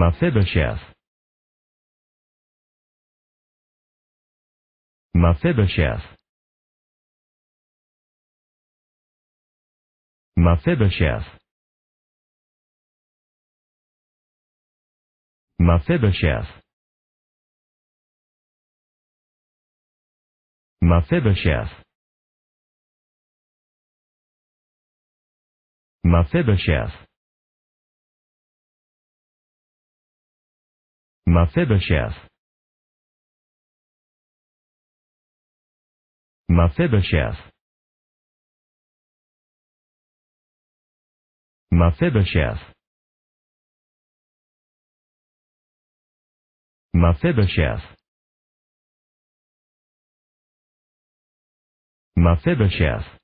Mephibosheth. Mephibosheth. Mephibosheth. Mephibosheth. Mephibosheth. Mephibosheth. Mephibosheth. Mephibosheth. Mephibosheth. Mephibosheth. Mephibosheth.